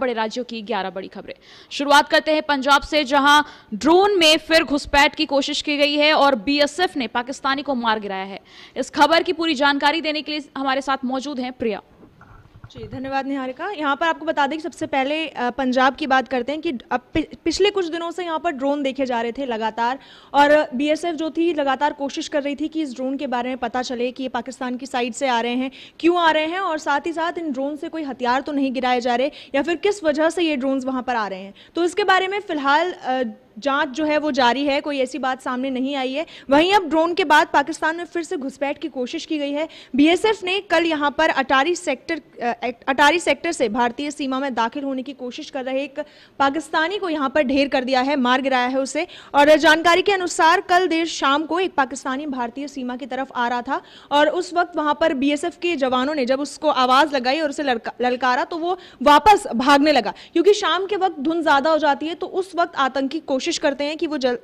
बड़े राज्यों की 11 बड़ी खबरें शुरुआत करते हैं पंजाब से जहां ड्रोन में फिर घुसपैठ की कोशिश की गई है और बीएसएफ ने पाकिस्तानी को मार गिराया है इस खबर की पूरी जानकारी देने के लिए हमारे साथ मौजूद हैं प्रिया जी धन्यवाद निहारिका यहाँ पर आपको बता दें कि सबसे पहले पंजाब की बात करते हैं कि अब पिछले कुछ दिनों से यहाँ पर ड्रोन देखे जा रहे थे लगातार और बीएसएफ जो थी लगातार कोशिश कर रही थी कि इस ड्रोन के बारे में पता चले कि ये पाकिस्तान की साइड से आ रहे हैं क्यों आ रहे हैं और साथ ही साथ इन ड्रोन से कोई हथियार तो नहीं गिराए जा रहे या फिर किस वजह से ये ड्रोन वहाँ पर आ रहे हैं तो इसके बारे में फिलहाल जांच जो है वो जारी है कोई ऐसी बात सामने नहीं आई है वहीं अब ड्रोन के बाद पाकिस्तान में फिर से घुसपैठ की कोशिश की गई है बीएसएफ ने कल यहां पर अटारी सेक्टर अटारी सेक्टर से भारतीय सीमा में दाखिल होने की कोशिश कर रहे एक पाकिस्तानी को यहां पर ढेर कर दिया है मार गिराया है उसे और जानकारी के अनुसार कल देर शाम को एक पाकिस्तानी भारतीय सीमा की तरफ आ रहा था और उस वक्त वहां पर बी के जवानों ने जब उसको आवाज लगाई और उसे ललकारा तो वो वापस भागने लगा क्योंकि शाम के वक्त धुंध ज्यादा हो जाती है तो उस वक्त आतंकी कोशिश कोशिश करते हैं कि वो जल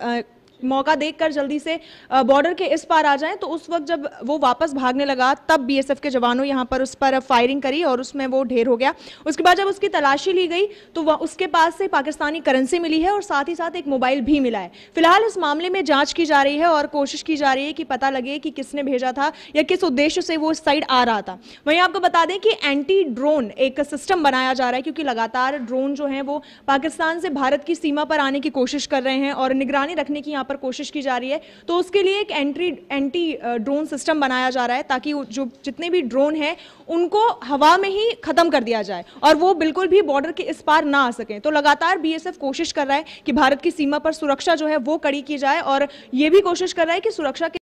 मौका देखकर जल्दी से बॉर्डर के इस पार आ जाएं तो उस वक्त जब वो वापस भागने लगा तब बीएसएफ के जवानों यहाँ पर उस पर फायरिंग करी और उसमें वो ढेर हो गया उसके बाद जब उसकी तलाशी ली गई तो उसके पास से पाकिस्तानी करेंसी मिली है और साथ ही साथ एक मोबाइल भी मिला है फिलहाल इस मामले में जाँच की जा रही है और कोशिश की जा रही है कि पता लगे कि किसने भेजा था या किस उद्देश्य से वो इस साइड आ रहा था वहीं आपको बता दें कि एंटी ड्रोन एक सिस्टम बनाया जा रहा है क्योंकि लगातार ड्रोन जो है वो पाकिस्तान से भारत की सीमा पर आने की कोशिश कर रहे हैं और निगरानी रखने की यहाँ पर पर कोशिश की जा रही है तो उसके लिए एक एंट्री एंटी ड्रोन सिस्टम बनाया जा रहा है ताकि जो जितने भी ड्रोन हैं उनको हवा में ही ख़त्म कर दिया जाए और वो बिल्कुल भी बॉर्डर के इस पार ना आ सकें तो लगातार बीएसएफ कोशिश कर रहा है कि भारत की सीमा पर सुरक्षा जो है वो कड़ी की जाए और ये भी कोशिश कर रहा है कि सुरक्षा के